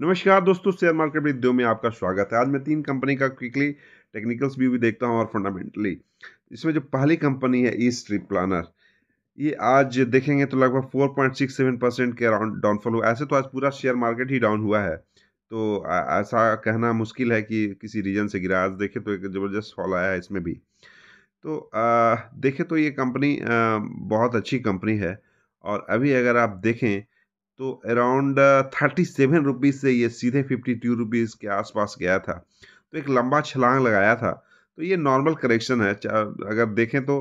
नमस्कार दोस्तों share market video में आपका स्वागत है आज मैं तीन कंपनी का क्विकली टेक्निकल्स व्यू भी देखता हूं और फंडामेंटली इसमें जो पहली कंपनी है ईस्ट ट्रिप प्लानर ये आज देखेंगे तो लगभग 4.67 परसेंट के अराउंड डाउनफॉल हुआ ऐसे तो आज पूरा शेयर मार्केट ही डाउन हुआ है तो ऐसा कहना मुश्किल है कि किसी रीजन से गिरा आज देखें तो एक ज़बरदस्त फॉल आया है इसमें भी तो देखें तो ये कंपनी बहुत अच्छी कंपनी है और अभी अगर आप देखें तो अराउंड थर्टी सेवन रुपीज़ से ये सीधे फिफ्टी टू रुपीज़ के आसपास गया था तो एक लंबा छलांग लगाया था तो ये नॉर्मल करेक्शन है अगर देखें तो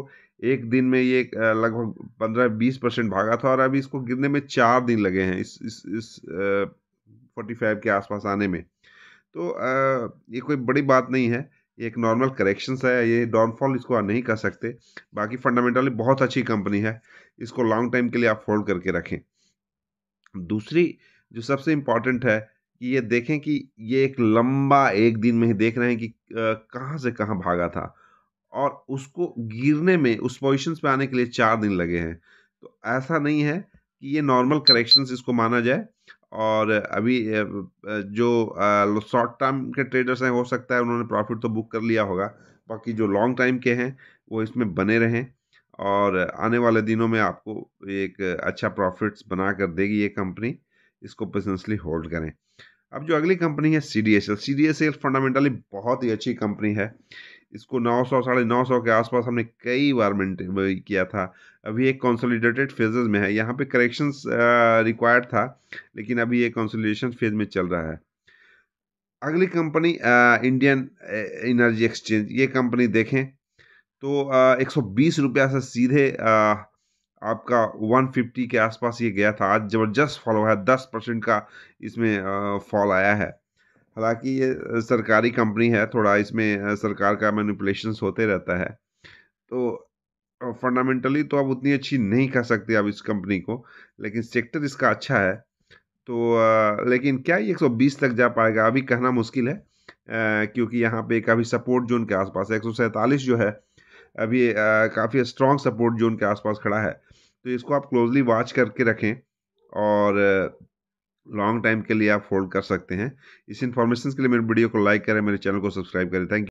एक दिन में ये लगभग पंद्रह बीस परसेंट भागा था और अभी इसको गिरने में चार दिन लगे हैं इस इस इस फोर्टी फाइव के आसपास आने में तो आ, ये कोई बड़ी बात नहीं है ये एक नॉर्मल करेक्शन है ये डाउनफॉल इसको नहीं कर सकते बाकी फंडामेंटली बहुत अच्छी कंपनी है इसको लॉन्ग टाइम के लिए आप होल्ड करके रखें दूसरी जो सबसे इम्पॉर्टेंट है कि ये देखें कि ये एक लंबा एक दिन में ही देख रहे हैं कि कहाँ से कहाँ भागा था और उसको गिरने में उस पोजिशन पे आने के लिए चार दिन लगे हैं तो ऐसा नहीं है कि ये नॉर्मल करेक्शंस इसको माना जाए और अभी जो शॉर्ट टर्म के ट्रेडर्स हैं हो सकता है उन्होंने प्रॉफिट तो बुक कर लिया होगा बाकी जो लॉन्ग टाइम के हैं वो इसमें बने रहें और आने वाले दिनों में आपको एक अच्छा प्रॉफिट्स बना कर देगी ये कंपनी इसको बिजनेसली होल्ड करें अब जो अगली कंपनी है C D S L C D S L fundamentally बहुत ही अच्छी कंपनी है इसको 900 साढ़े नौ सौ के आसपास हमने कई बार मेंटेन किया था अभी एक कंसोलिडेटेड फेजेस में है यहाँ पे करेक्शंस रिक्वायर्ड था लेकिन अभी ये कंसोलिडेशन फेज में चल रहा है अगली कंपनी इंडियन एनर्जी एक्सचेंज ये कंपनी देखें तो एक सौ बीस रुपया से सीधे आपका 150 के आसपास ये गया था आज ज़बरदस्त फॉल हुआ है दस परसेंट का इसमें फॉल आया है हालांकि ये सरकारी कंपनी है थोड़ा इसमें सरकार का मैनिपुलेशंस होते रहता है तो फंडामेंटली तो आप उतनी अच्छी नहीं कह सकते अब इस कंपनी को लेकिन सेक्टर इसका अच्छा है तो लेकिन क्या ये 120 तक जा पाएगा अभी कहना मुश्किल है क्योंकि यहाँ पे एक अभी सपोर्ट जोन के आसपास है एक जो है अभी काफ़ी स्ट्रॉन्ग सपोर्ट जोन के आसपास खड़ा है तो इसको आप क्लोजली वॉच करके रखें और लॉन्ग टाइम के लिए आप होल्ड कर सकते हैं इस इन्फॉर्मेशन के लिए मेरे वीडियो को लाइक करें मेरे चैनल को सब्सक्राइब करें थैंक यू